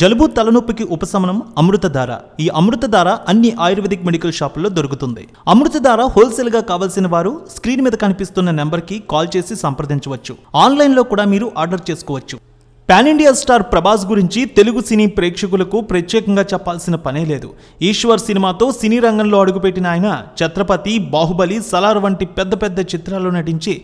జలుబు తలనొప్పికి ఉపశమనం అమృతధార ఈ అమృతధార అన్ని ఆయుర్వేదిక్ మెడికల్ షాపుల్లో దొరుకుతుంది అమృతధార గా కావాల్సిన వారు స్క్రీన్ మీద కనిపిస్తున్న నెంబర్కి కాల్ చేసి సంప్రదించవచ్చు ఆన్లైన్లో కూడా మీరు ఆర్డర్ చేసుకోవచ్చు పాన్ ఇండియా స్టార్ ప్రభాస్ గురించి తెలుగు సినీ ప్రేక్షకులకు ప్రత్యేకంగా చెప్పాల్సిన పనే లేదు ఈశ్వర్ సినిమాతో సినీ రంగంలో అడుగుపెట్టిన ఆయన ఛత్రపతి బాహుబలి సలార్ వంటి పెద్ద పెద్ద చిత్రాల్లో నటించి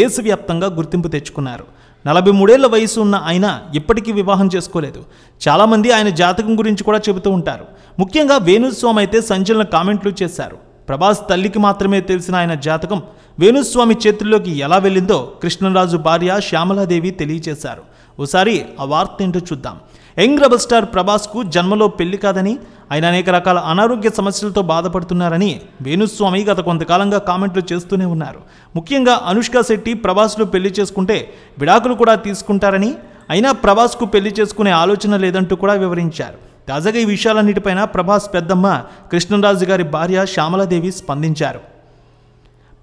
దేశవ్యాప్తంగా గుర్తింపు తెచ్చుకున్నారు నలభై మూడేళ్ల వయసు ఉన్న ఆయన ఇప్పటికీ వివాహం చేసుకోలేదు చాలామంది ఆయన జాతకం గురించి కూడా చెబుతూ ఉంటారు ముఖ్యంగా వేణుస్వామి అయితే సంచలన కామెంట్లు చేశారు ప్రభాస్ తల్లికి మాత్రమే తెలిసిన ఆయన జాతకం వేణుస్వామి చేతుల్లోకి ఎలా వెళ్ళిందో కృష్ణరాజు భార్య శ్యామలాదేవి తెలియజేశారు ఓసారి ఆ వార్త ఏంటో చూద్దాం యంగ్ రెబల్ స్టార్ ప్రభాస్కు జన్మలో పెళ్లి కాదని ఆయన అనేక రకాల అనారోగ్య సమస్యలతో బాధపడుతున్నారని వేణుస్వామి గత కొంతకాలంగా కామెంట్లు చేస్తూనే ఉన్నారు ముఖ్యంగా అనుష్క శెట్టి ప్రభాస్లో పెళ్లి చేసుకుంటే విడాకులు కూడా తీసుకుంటారని అయినా ప్రభాస్కు పెళ్లి చేసుకునే ఆలోచన లేదంటూ కూడా వివరించారు తాజాగా ఈ విషయాలన్నిటిపైన ప్రభాస్ పెద్దమ్మ కృష్ణరాజు గారి భార్య శ్యామలాదేవి స్పందించారు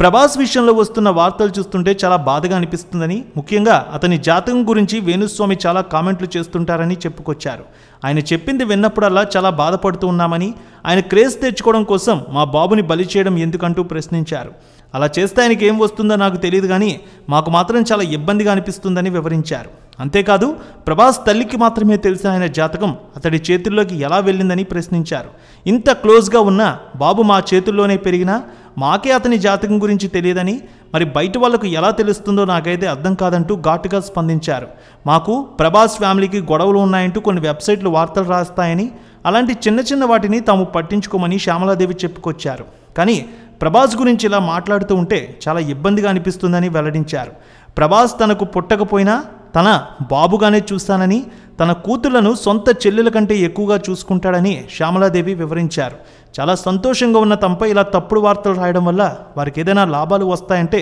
ప్రభాస్ విషయంలో వస్తున్న వార్తలు చూస్తుంటే చాలా బాధగా అనిపిస్తుందని ముఖ్యంగా అతని జాతకం గురించి వేణుస్వామి చాలా కామెంట్లు చేస్తుంటారని చెప్పుకొచ్చారు ఆయన చెప్పింది విన్నప్పుడల్లా చాలా బాధపడుతూ ఉన్నామని ఆయన క్రేజ్ తెచ్చుకోవడం కోసం మా బాబుని బలి చేయడం ఎందుకంటూ ప్రశ్నించారు అలా చేస్తే ఆయనకి ఏం వస్తుందో నాకు తెలియదు కానీ మాకు మాత్రం చాలా ఇబ్బందిగా అనిపిస్తుందని వివరించారు అంతేకాదు ప్రభాస్ తల్లికి మాత్రమే తెలిసిన ఆయన జాతకం అతడి చేతుల్లోకి ఎలా వెళ్ళిందని ప్రశ్నించారు ఇంత క్లోజ్గా ఉన్న బాబు మా చేతుల్లోనే పెరిగినా మాకే అతని జాతకం గురించి తెలియదని మరి బయట వాళ్లకు ఎలా తెలుస్తుందో నాకైతే అర్థం కాదంటూ ఘాటుగా స్పందించారు మాకు ప్రభాస్ ఫ్యామిలీకి గొడవలు ఉన్నాయంటూ కొన్ని వెబ్సైట్లు వార్తలు రాస్తాయని అలాంటి చిన్న చిన్న వాటిని తాము పట్టించుకోమని శ్యామలాదేవి చెప్పుకొచ్చారు కానీ ప్రభాస్ గురించి ఇలా మాట్లాడుతూ ఉంటే చాలా ఇబ్బందిగా అనిపిస్తుందని వెల్లడించారు ప్రభాస్ తనకు పుట్టకపోయినా తన బాబుగానే చూస్తానని తన కూతుళ్లను సొంత చెల్లెల కంటే ఎక్కువగా చూసుకుంటాడని శ్యామలాదేవి వివరించారు చాలా సంతోషంగా ఉన్న తమపై ఇలా తప్పుడు వార్తలు రాయడం వల్ల వారికి ఏదైనా లాభాలు వస్తాయంటే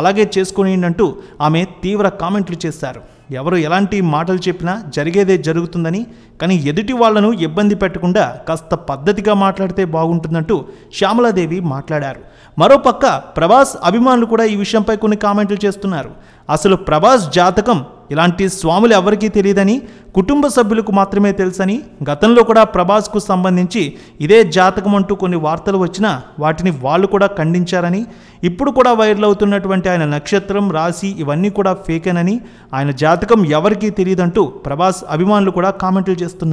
అలాగే చేసుకుని అంటూ ఆమె తీవ్ర కామెంట్లు చేశారు ఎవరు ఎలాంటి మాటలు చెప్పినా జరిగేదే జరుగుతుందని కానీ ఎదుటి వాళ్లను ఇబ్బంది పెట్టకుండా కాస్త పద్ధతిగా మాట్లాడితే బాగుంటుందంటూ శ్యామలాదేవి మాట్లాడారు మరోపక్క ప్రభాస్ అభిమానులు కూడా ఈ విషయంపై కొన్ని కామెంట్లు చేస్తున్నారు అసలు ప్రభాస్ జాతకం ఇలాంటి స్వాములు ఎవరికీ తెలియదని కుటుంబ సభ్యులకు మాత్రమే తెలుసని గతంలో కూడా ప్రభాస్కు సంబంధించి ఇదే జాతకం అంటూ కొన్ని వార్తలు వచ్చినా వాటిని వాళ్ళు కూడా ఖండించారని ఇప్పుడు కూడా వైరల్ అవుతున్నటువంటి ఆయన నక్షత్రం రాశి ఇవన్నీ కూడా ఫేకేనని ఆయన జాతకం ఎవరికీ తెలియదంటూ ప్రభాస్ అభిమానులు కూడా కామెంట్లు చేస్తున్నారు